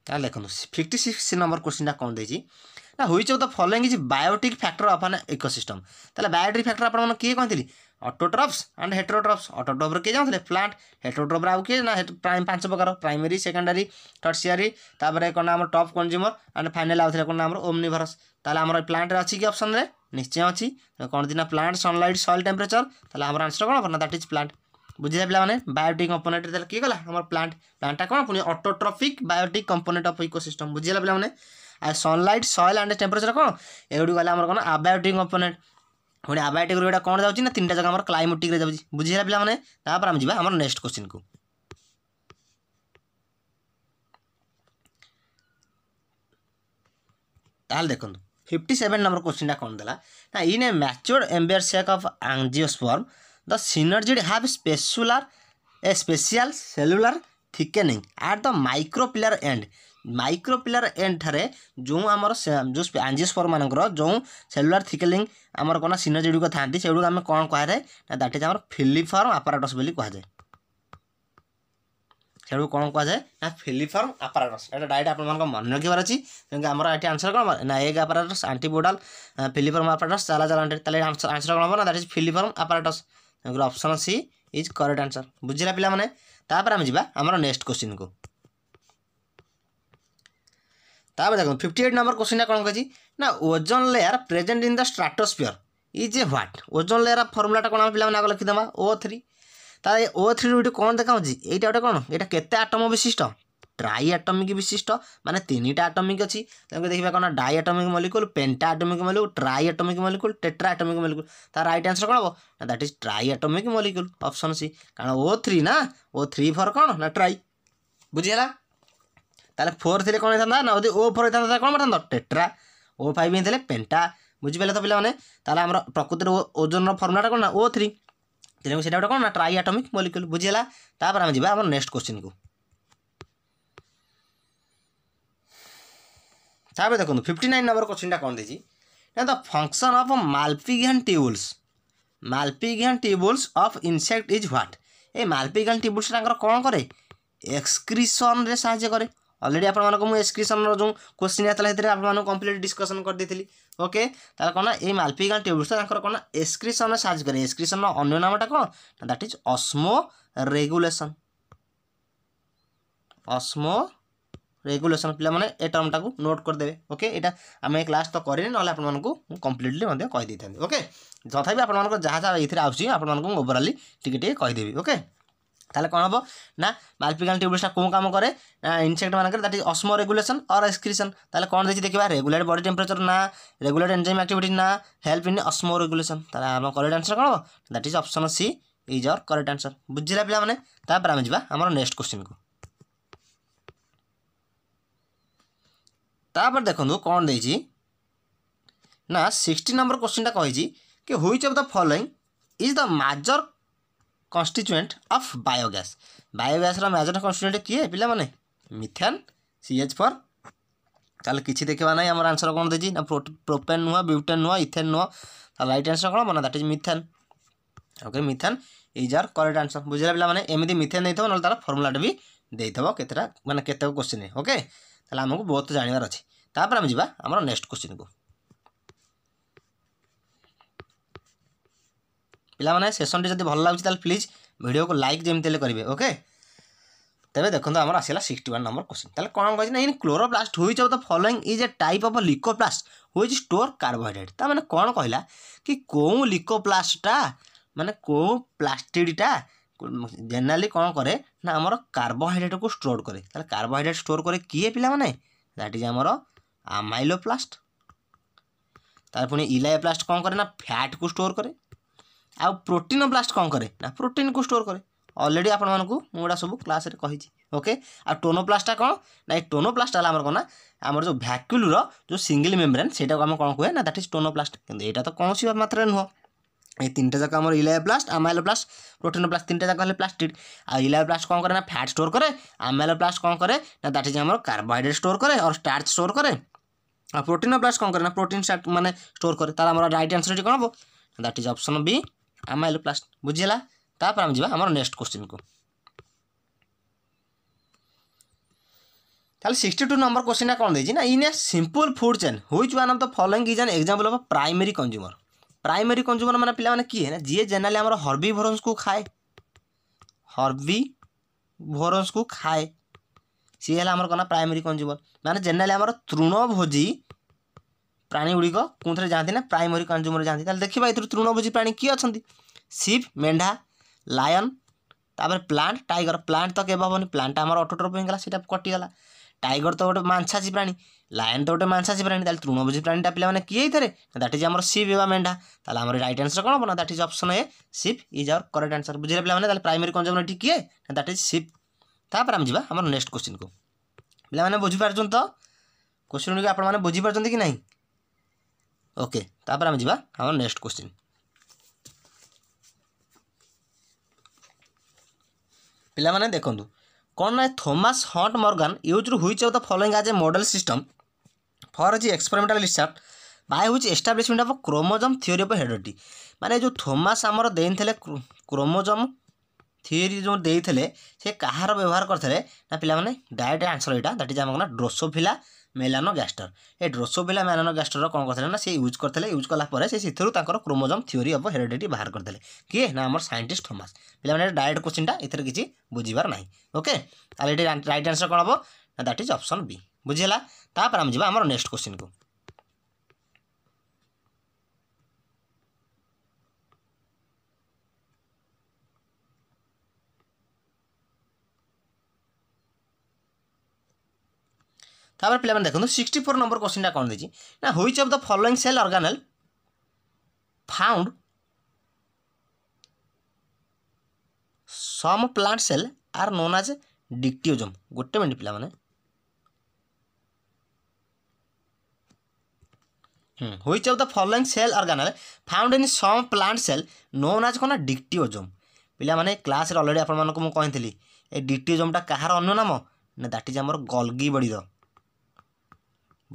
Speaker 1: ତାହା ଲେଖନ୍ତୁ ଫିଫ୍ଟି ସିକ୍ସ ନମ୍ବର କୋଶ୍ଚିନ୍ଟା କ'ଣ ଦେଇଛି ନା which of the following is biotic factor of an ecosystem ତାହେଲେ ବାୟୋଟିକ୍ ଫ୍ୟାକ୍ଟର ଆପଣମାନେ କିଏ କହିଥିଲି ଅଟୋଟ୍ରପ୍ସ ଆଣ୍ଡ ହେଟ୍ରୋଟ୍ରପ୍ସ ଅଟୋଟ୍ରପ୍ରେ କିଏ ଯାଉଥିଲେ ପ୍ଲାଣ୍ଟ ହେଟ୍ରୋଟ୍ରପ୍ରେ ଆଉ କିଏ ନା ପ୍ରାଇମ୍ ପାଞ୍ଚ ପ୍ରକାର ପ୍ରାଇମେରୀ ସେକେଣ୍ଡାରୀ ଟର୍ସିଆରୀ ତାପରେ କ'ଣ ଆମର ଟପ୍ କଞ୍ଜୁମର ଆଣ୍ଡ ଫାଇନାଲ୍ ଆଉଥିଲେ କ'ଣ ଆମର ଓମ୍ନିଭରସ୍ ତାହେଲେ ଆମର ପ୍ଲାଣ୍ଟରେ ଅଛି କି ଅପସନ୍ରେ ନିଶ୍ଚୟ ଅଛି କ'ଣ ଦିନା ପ୍ଲାଣ୍ଟ ସନ୍ଲାଇଟ୍ ସଏଲ୍ ଟେମ୍ପରେଚର୍ ତାହେଲେ ଆମର ଆନ୍ସର୍ କ'ଣ ହେବ ନା ଦ୍ୟାଟ୍ ଇଜ୍ ପ୍ଲାଣ୍ଟ বুঝিলে ପିଲାମାନେ ବାୟୋଟିକ୍ କମ୍ପୋନେଣ୍ଟ ତାହେଲେ କିଏ ଗଲା ଆମର ପ୍ଲାଣ୍ଟ ପ୍ଲାଣ୍ଟଟା କ'ଣ ପୁଣି autotrophic biotic component of ecosystem ବୁଝିଗଲା ପିଲାମାନେ ଆଉ ସନ୍ଲାଇଟ୍ ସଏଲ୍ ଆଣ୍ଡ ଟେମ୍ପରେଚର କ'ଣ ଏଗୁଡ଼ିକ ଗଲା ଆମର କ'ଣ ଆବାୟୋଟିକ୍ କମ୍ପୋନେଣ୍ଟ ପୁଣି ଆବାୟୋଟିକ୍ରୁ ଏଇଟା କ'ଣ ଯାଉଛି ନା ତିନିଟା ଯାକ ଆମର କ୍ଲାଇମେଟିକ୍ରେ ଯାଉଛି ବୁଝିଗଲା ପିଲାମାନେ ତାପରେ ଆମେ ଯିବା ଆମର ନେକ୍ସଟ କୋଶ୍ଚିନ୍କୁ ତାହେଲେ ଦେଖନ୍ତୁ ଫିଫ୍ଟି ସେଭେନ୍ ନମ୍ବର କୋଶ୍ଚିନ୍ଟା କ'ଣ ଦେଲା ନା in a matured embryo sac of angiosperm the synergid have special a special cellular thickening at the micropilar end micropylar end ঠারে ଯେଉଁ ଆମର ଯେଉଁ ଆଞ୍ଜିଓସ୍ପର୍ ମାନଙ୍କର ଯେଉଁ ସେଲୁଲାର ଥିକେଲିଂ ଆମର କ'ଣ ସିନର୍ଜି ଗୁଡ଼ିକ ଥାନ୍ତି ସେଗୁଡ଼ିକ ଆମେ କ'ଣ କୁହାଯାଏ ନା ଦ୍ୟାଟ୍ ଇଜ୍ ଆମର ଫିଲିଫର୍ମ ଆପାରାଟସ୍ ବୋଲି କୁହାଯାଏ ସେଗୁଡ଼ିକୁ କ'ଣ କୁହାଯାଏ ନା ଫିଲିଫର୍ମ ଆପାରାଟସ୍ ଏଇଟା ଡାଇଟ୍ ଆପଣମାନଙ୍କ ମନେ ରଖିବାର ଅଛି ତେଣୁ ଆମର ଏଠି ଆନ୍ସର୍ କ'ଣ ନା egg apparatus antipodal filiform apparatus ଚାଲା ଚାଲା ତାହେଲେ ଆନ୍ସର୍ କ'ଣ ହେବ ନା ଦ୍ୟାଟ୍ ଇଜ୍ ଫିଲିଫର୍ମ ଆପାରାଟସ୍ ତେଣୁକରି option C is correct answer ବୁଝିଲା ପିଲାମାନେ ତାପରେ ଆମେ ଯିବା ଆମର ନେକ୍ସଟ କୋଶ୍ଚିନ୍କୁ ତାପରେ ଦେଖନ୍ତୁ ଫିଫ୍ଟି ଏଇଟ୍ ନମ୍ବର କୋଶ୍ଚିନ୍ଟା କ'ଣ କହିଛି ନା ozone layer present in the stratosphere is a what ozone layer ଫର୍ମୁଲାଟା କ'ଣ ଆମେ ପିଲାମାନେ ଆଗ ଲେଖିଦେବା ଓ ଥ୍ରୀ ତା ଓ ଥ୍ରୀରୁ ଗୋଟେ କ'ଣ ଦେଖାହେଉଛି ଏଇଟା ଗୋଟେ କ'ଣ ଏଇଟା କେତେ ଆଟମ ବିଶିଷ୍ଟ ট্রাই আটমিক বিশিষ্ট মানে তিনটা আটমিক অছি তেমনি দেখবা কোণ diatomic molecule pentatomic molecule triatomic molecule tetratomic molecule তার রাইট আনসর কোণ হব না that is triatomic molecule option C কারণ ও থ্রি না ও থ্রি ফর কোণ না ট্রাই বুঝিগলা তাহলে ফোর থ্রি কোণ হয়ে না যদি ও ফোর হয়ে তাহলে কোণ পাঠাত টেট্রা ও ফাইভ হয়ে পেন্টা বুঝিপারে তো পিলামানে তাহলে আমার প্রকৃতির ওজনর ফর্মুলাটা কোণ না ও থ্রি তেমনি সেটা গোটে কোণ না ট্রাই আটমিক মলিকুল বুঝিগলা তারপরে আমি যা আমার নেক্সট কোশ্চিন কু ତାପରେ ଦେଖନ୍ତୁ ଫିଫ୍ଟି ନାଇନ୍ ନମ୍ବର କୋଶ୍ଚିନ୍ଟା କ'ଣ ଦେଇଛି ନା the function of Malpighian tubules Malpighian tubules of insect is what a Malpighian tubules ତାଙ୍କର କ'ଣ କରେ ଏକ୍ସକ୍ରିସନ୍ରେ ସାହାଯ୍ୟ କରେ অলরেডি আপনার মু এসক্রিপশনর যে কোশ্চিন আসলে সেটা আপনার কমপ্লিট ডিসকসন করে দিয়েছিলি ওকে তাহলে কোণ এই মালপিগান টিউবস তাঁর কোণ এসক্রিপশন সাহায্য করে এসক্রিপশন অন্য নামটা কোণ that is osmoregulation osmoregulation ପିଲାମାନେ ଏ ଟର୍ମଟାକୁ ନୋଟ୍ କରିଦେବେ ଓକେ ଏଇଟା ଆମେ କ୍ଲାସ୍ ତ କରିନି ନହେଲେ ଆପଣମାନଙ୍କୁ ମୁଁ କମ୍ପ୍ଲିଟଲି ମଧ୍ୟ କହିଦେଇଥାନ୍ତି ଓକେ ତଥାପି ଆପଣମାନଙ୍କର ଯାହା ଯାହା ଏଥିରେ ଆସୁଛି ଆପଣମାନଙ୍କୁ ମୁଁ ଓଭରାଲି ଟିକେ ଟିକେ କହିଦେବି ଓକେ তাহলে কোণ হব না বাল্পিকাল টিউবুলসটা কোন কাম করে না ইনসেক্ট মানকে that is osmoregulation or excretion তাহলে কোণ দেখি দেখবা রেগুলেট বডি টেম্পারেচর না রেগুলেট এনজাইম অ্যাক্টিভিটি না হেল্প ইন অসমো রেগুলেশন তাহলে আমার করেক্ট আনসর কোণ হব that is option C is our correct answer বুঝিলা পিলা মানে তারপরে আমি যা আমার নেক্সট কোশ্চিন কু ତାପରେ ଦେଖନ୍ତୁ କ'ଣ ଦେଇଛି ନା ସିକ୍ସଟି ନମ୍ବର କୋଶ୍ଚିନ୍ଟା କହିଛି କି which of the following is the major constituent of biogas ବାୟୋଗ୍ୟାସ୍ର ମେଜର କନଷ୍ଟିଚୁଏଣ୍ଟ କିଏ ପିଲାମାନେ ମିଥେନ୍ ସିଏଚ୍ ଫର୍ ତାହେଲେ କିଛି ଦେଖିବା ନାହିଁ ଆମର ଆନ୍ସର୍ କ'ଣ ଦେଇଛି ନା ପ୍ରୋପେନ୍ ନୁହଁ ବ୍ୟୁଟେନ୍ ନୁହଁ ଇଥେନ୍ ନୁହଁ ତାହେଲେ ରାଇଟ୍ ଆନ୍ସର୍ କ'ଣ ମାନେ that is methane okay methane is R correct answer ବୁଝିଲା ପିଲାମାନେ ଏମିତି ମିଥେନ୍ ଦେଇଥିବ ନହେଲେ ତା'ର ଫର୍ମୁଲାଟା ବି ଦେଇଥିବ କେତେଟା ମାନେ କେତେକ କୋଶ୍ଚିନ୍ ଓକେ ତାହେଲେ ଆମକୁ ବହୁତ ଜାଣିବାର ଅଛି ତାପରେ ଆମେ ଯିବା ଆମର ନେକ୍ସଟ କୋଶ୍ଚିନ୍କୁ ପିଲାମାନେ ସେସନ୍ଟି ଯଦି ଭଲ ଲାଗୁଛି ତାହେଲେ ପ୍ଲିଜ୍ ଭିଡ଼ିଓକୁ ଲାଇକ୍ ଯେମିତି ହେଲେ କରିବେ ଓକେ ତେବେ ଦେଖନ୍ତୁ ଆମର ଆସିଲା ସିକ୍ସଟି ୱାନ୍ ନମ୍ବର କୋଶ୍ଚିନ୍ ତାହେଲେ କ'ଣ କହିଛି ନା in chloroplast which of the following is a type of leucoplast which store carbohydrate ତା ମାନେ କ'ଣ କହିଲା କି କେଉଁ ଲିକୋପ୍ଲାଷ୍ଟଟା ମାନେ କେଉଁ ପ୍ଲାଷ୍ଟିଡ଼୍ଟା ଜେନେରାଲି କ'ଣ କରେ ନା ଆମର କାର୍ବୋହାଇଡ୍ରେଟ୍କୁ ଷ୍ଟୋର୍ କରେ ତାହେଲେ କାର୍ବୋହାଇଡ୍ରେଟ୍ ଷ୍ଟୋର୍ କରେ କିଏ ପିଲାମାନେ ଦ୍ୟାଟ୍ ଇଜ୍ ଆମର ଆମାଇଲୋପ୍ଲାଷ୍ଟ ତାପରେ ପୁଣି ଇଲାଇପ୍ଲାଷ୍ଟ କ'ଣ କରେ ନା ଫ୍ୟାଟ୍କୁ ଷ୍ଟୋର୍ କରେ ଆଉ ପ୍ରୋଟିନୋପ୍ଲାଷ୍ଟ କ'ଣ କରେ ନା ପ୍ରୋଟିନ୍କୁ ଷ୍ଟୋର୍ କରେ ଅଲରେଡ଼ି ଆପଣମାନଙ୍କୁ ମୁଁ ଏଗୁଡ଼ା ସବୁ କ୍ଲାସ୍ରେ କହିଛି ଓକେ ଆଉ ଟୋନୋପ୍ଲାଷ୍ଟଟା କ'ଣ ନା ଏ ଟୋନୋପ୍ଲାଷ୍ଟ ହେଲା ଆମର କ'ଣ ନା ଆମର ଯେଉଁ ଭ୍ୟାକ୍ୟୁଲର ଯେଉଁ ସିଙ୍ଗିଲ୍ ମେମ୍ବ୍ରେନ୍ ସେଇଟାକୁ ଆମେ କ'ଣ କୁହେ ନା ଦ୍ୟାଟ୍ ଇଜ୍ ଟୋନୋପ୍ଲାଷ୍ଟ କିନ୍ତୁ ଏଇଟା ତ କୌଣସି ମାତ୍ରାରେ ନୁହଁ এই তিনটা যাক আমার ইলায়োপ্লাস্ট আমাইলোপ্লাস্ট প্রোটোনোপ্লাস্ট তিনটা যাক হলে প্লাস্টিড আর ইলায়োপ্লাস্ট কম করে না ফ্যাট স্টোর করে আমাইলোপ্লাস্ট কম করে না দ্যাট ইজ আমার কার্বোহাইড্রেট স্টোর করে আর স্টার্চ স্টোর করে আর প্রোটিনোপ্লাস্ট কম করে না প্রোটিন স্টার্ট মানে স্টোর করে তাহলে আমরা রাইট আনসারটি কম হব that is option B amyloplast বুঝিলা তারপর আমি যা আমার নেক্সট কোশ্চিন কু তাহলে সিক্সটি টু নম্বর কোশ্চিনটা কোন দিয়েছি না in a simple food chain which one of the following is an example of primary consumer primary consumer ମାନେ ପିଲାମାନେ କିଏ ନା ଯିଏ ଜେନେରାଲି ଆମର ହର୍ବି ଭୋରନ୍ସକୁ ଖାଏ ହର୍ବି ଭୋରନ୍ସକୁ ଖାଏ ସିଏ ହେଲା ଆମର କ'ଣ ପ୍ରାଇମେରୀ କଞ୍ଜୁମର ମାନେ ଜେନେରାଲି ଆମର ତୃଣଭୋଜି ପ୍ରାଣୀଗୁଡ଼ିକ କେଉଁଥିରେ ଯାଆନ୍ତି ନା ପ୍ରାଇମରୀ କଞ୍ଜୁମର ଯାଆନ୍ତି ତାହେଲେ ଦେଖିବା ଏଥିରୁ ତୃଣଭୋଜି ପ୍ରାଣୀ କିଏ ଅଛନ୍ତି ସିପ୍ ମେଣ୍ଢା ଲାୟନ୍ ତାପରେ ପ୍ଲାଣ୍ଟ ଟାଇଗର ପ୍ଲାଣ୍ଟ ତ କେବେ ହେବନି ପ୍ଲାଣ୍ଟଟା ଆମର ଅଟୋଟ୍ରପ୍ ହେଇଗଲା ସେଇଟା କଟିଗଲା टाइगर तो गोटे मंसाची प्राणी लायन तो गोटे मंसाची प्राणी तृणभोजी प्राणीटा पीने किए थे दैट इज आम सीप एवं मेढा तो आम रईट आन्सर कौन ना दैट इज अप्सन ए सीप इज आवर करेक्ट आंसर बुझे पाने प्राइमरी कंजम किए दैट इज सीप तापर आम जामर नेक्स्ट क्वेश्चन को पाने बुझीप क्वेश्चन गुड़ी आप बुझीपार कि ना ओके आम जामर नेक्स्ट क्वेश्चन पिला देखु କ'ଣ ନାହିଁ ଥୋମାସ୍ ହଣ୍ଟ ମର୍ଗାନ୍ ୟୁଜ୍ରୁ which of the following as a model system for is experimental research by ହେଉଛି establishment of chromosome theory of heredity ମାନେ ଯେଉଁ ଥୋମାସ୍ ଆମର ଦେଇଥିଲେ କ୍ରୋମୋଜମ୍ ଥିଓରି ଯେଉଁ ଦେଇଥିଲେ ସେ କାହାର ବ୍ୟବହାର କରିଥିଲେ ନା ପିଲାମାନେ ଡାଇରେକ୍ଟ ଆନ୍ସର୍ ଏଇଟା ଦ୍ୟାଟ୍ ଇଜ୍ ଆମର ନା ଡ୍ରୋସୋଫିଲା ମେଲାନୋ ଗ୍ୟାଷ୍ଟର ଏ ଡ୍ରୋସୋବିଲା ମେଲାନୋ ଗ୍ୟାଷ୍ଟର କ'ଣ କରିଥିଲେ ନା ସେ ୟୁଜ୍ କରିଥିଲେ ୟୁଜ୍ କଲା ପରେ ସେ ସେଥିରୁ ତାଙ୍କର କ୍ରୋମୋଜମ୍ ଥିଓରି ଅଫ୍ ହେରିଡିଟି ବାହାର କରିଥିଲେ କିଏ ନା ଆମର ସାଇଣ୍ଟିଷ୍ଟ ଥମାସ୍ ପିଲାମାନେ ଡାଇରେକ୍ଟ କୋଶ୍ଚିନ୍ଟା ଏଥିରେ କିଛି ବୁଝିବାର ନାହିଁ ଓକେ ତାହେଲେ ଏଠି ରାଇଟ୍ ଆନ୍ସର୍ କ'ଣ ହେବ ନା ଦ୍ୟାଟ୍ ଇଜ୍ ଅପସନ୍ ବି ବୁଝିହେଲା ତାପରେ ଆମେ ଯିବା ଆମର ନେକ୍ସଟ କୋଶ୍ଚିନ୍କୁ ତାପରେ hmm, ପିଲାମାନେ ଦେଖନ୍ତୁ ସିକ୍ସଟି ଫୋର୍ ନମ୍ବର କୋଶ୍ଚିନ୍ଟା କ'ଣ ଦେଇଛି ନା which of the following cell organelle found some plant cell are known as dictyosome ଗୋଟେ ମିନିଟ୍ ପିଲାମାନେ which of the following cell organelle found in some plant cell known as কোন ডিক্টিওজোম পিলামানে ক্লাসে অলরেডি আপনার মুঁ কিন্তু এই ডিক্টিওজোমটা কাহার অন্য নাম না দ্যাট ইজ আমার গলগি বড়ির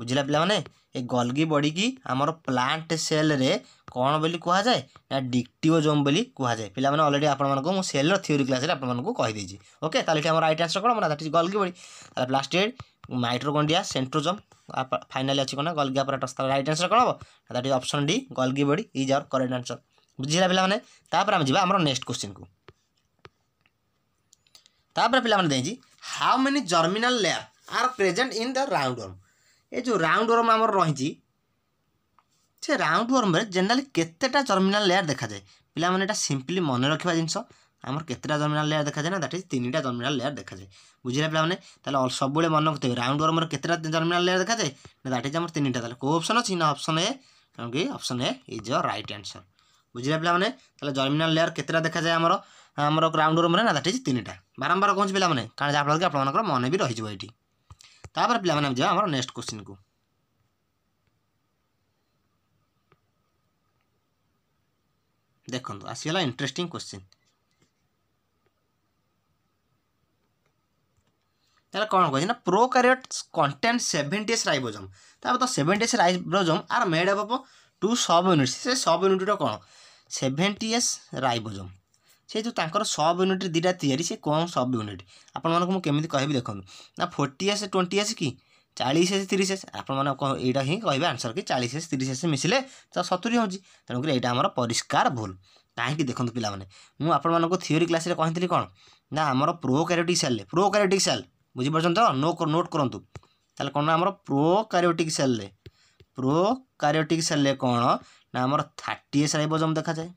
Speaker 1: ବୁଝିଲା ପିଲାମାନେ ଏ ଗଲଗି ବଡ଼ିକି ଆମର ପ୍ଲାଣ୍ଟ ସେଲ୍ରେ କ'ଣ ବୋଲି କୁହାଯାଏ ନା ଡିକ୍ଟିଓଜୋମ୍ ବୋଲି କୁହାଯାଏ ପିଲାମାନେ ଅଲରେଡ଼ି ଆପଣମାନଙ୍କୁ ମୁଁ ସେଲ୍ର ଥିଓରି କ୍ଲାସ୍ରେ ଆପଣମାନଙ୍କୁ କହିଦେଇଛି ଓକେ ତାହେଲେ ଏଠି ଆମର ରାଇଟ୍ ଆନ୍ସର୍ କ'ଣ ମାନେ ଦାଟ୍ ଗଲଗି ବଡ଼ି ତାହେଲେ ପ୍ଲାଷ୍ଟେଡ଼ ମାଇଟ୍ରୋକଣ୍ଡିଆ ସେଣ୍ଟ୍ରୋଜୋମ୍ ফাইনালি আছে কোন গলগি আপারাটস তার রাইট আনসার কোন হবো that is option D Golgi body is our correct answer বুঝিলা পিলা মানে তারপরে আমি যা আমার নেক্সট কোশ্চিন কু তারপরে পিলা মানে দেইছি how many germinal layer are present in the round worm ଏ ଯେଉଁ ରାଉଣ୍ଡ ୱାର୍ମ ଆମର ରହିଛି ସେ ରାଉଣ୍ଡ ୱାର୍ମରେ ଜେନେରାଲି କେତେଟା ଜର୍ମିନାଲ ଲେୟାର ଦେଖାଯାଏ ପିଲାମାନେ ଏଇଟା ସିମ୍ପଲି ମନେ ରଖିବା ଜିନିଷ ଆମର କେତେଟା ଜର୍ମିନାଲ ଲେୟାର ଦେଖାଯାଏ ନା ଦ୍ୟାଟ୍ ଇଜ୍ ତିନିଟା ଜର୍ମିନାଲ ଲେୟାର ଦେଖାଯାଏ ବୁଝିଲା ପିଲାମାନେ ତାହେଲେ ସବୁବେଳେ ମନେ ରଖୁଥିବେ ରାଉଣ୍ଡ ୱାର୍ମର କେତେଟା ଜର୍ମିନାଲ ଲେୟାର ଦେଖାଯାଏ ନା ଦ୍ୟାଟ୍ ଇଜ୍ ଆମର ତିନିଟା ତାହେଲେ କେଉଁ ଅପସନ୍ ଅଛି ନା ଅପସନ୍ ଏ ତେଣୁ କି option A is a right answer ବୁଝିଲା ପିଲାମାନେ ତାହେଲେ ଜର୍ମିନାଲ ଲେୟାର କେତେଟା ଦେଖାଯାଏ ଆମର ଆମର ରାଉଣ୍ଡ ୱାର୍ମରେ ନା ଦ୍ୟାଟ୍ ଇଜ୍ ତିନିଟା ବାରମ୍ବାର କହୁଛି ପିଲାମାନେ କାରଣ ଯାହାଫଳରେ କି ଆପଣମାନଙ୍କର ମନେ ବି ରହିଯିବ ଏଇଠି ତାପରେ ପିଲାମାନେ ଆମେ ଯିବା ଆମର ନେକ୍ସଟ କୋଶ୍ଚିନ୍କୁ ଦେଖନ୍ତୁ ଆସିଗଲା ଇଣ୍ଟରେଷ୍ଟିଂ କୋଶ୍ଚିନ୍ তাহলে কোণ কী না প্রোক্যারিওটস কন্টেন্ট সেভেন্টিএস রাইবোজোম তারপর তো seventy S ribosome are made of two subunit সে সব ইউনিটটা কোণ সেভেন্টিএস রাইবোজোম ସେ ଯେଉଁ ତାଙ୍କର ସବ୍ ୟୁନିଟ୍ ଦୁଇଟା ତିଆରି ସେ କ'ଣ ସବ୍ ୟୁନିଟ୍ ଆପଣମାନଙ୍କୁ ମୁଁ କେମିତି କହିବି ଦେଖନ୍ତୁ ନା forty S twenty S K ଚାଳିଶ ଏସ୍ ତିରିଶ ଏସ୍ ଆପଣମାନେ ଏଇଟା ହିଁ କହିବେ ଆନ୍ସର୍ କି ଚାଳିଶ ଏସ୍ ତିରିଶ ଏସ୍ ମିଶିଲେ ତ ସତୁରି ହେଉଛି ତେଣୁକରି ଏଇଟା ଆମର ପରିଷ୍କାର ଭୁଲ କାହିଁକି ଦେଖନ୍ତୁ ପିଲାମାନେ ମୁଁ ଆପଣମାନଙ୍କୁ ଥିଓରି କ୍ଲାସ୍ରେ କହିଥିଲି କ'ଣ ନା ଆମର ପ୍ରୋ କ୍ୟାରିଓଟିକ୍ ସେଲ୍ରେ ପ୍ରୋ କ୍ୟାରିଓଟିକ୍ ସେଲ୍ ବୁଝିପାରୁଛନ୍ତି ତ ନୋ ନୋଟ୍ କରନ୍ତୁ ତାହେଲେ କ'ଣ ନା ଆମର ପ୍ରୋ କ୍ୟାରିଓଟିକ୍ ସେଲ୍ରେ ପ୍ରୋ କ୍ୟାରିଓଟିକ୍ ସେଲ୍ରେ କ'ଣ ନା ଆମର ଥାର୍ଟି ଏସ୍ ରାଇବୋଜମ୍ ଦେଖାଯାଏ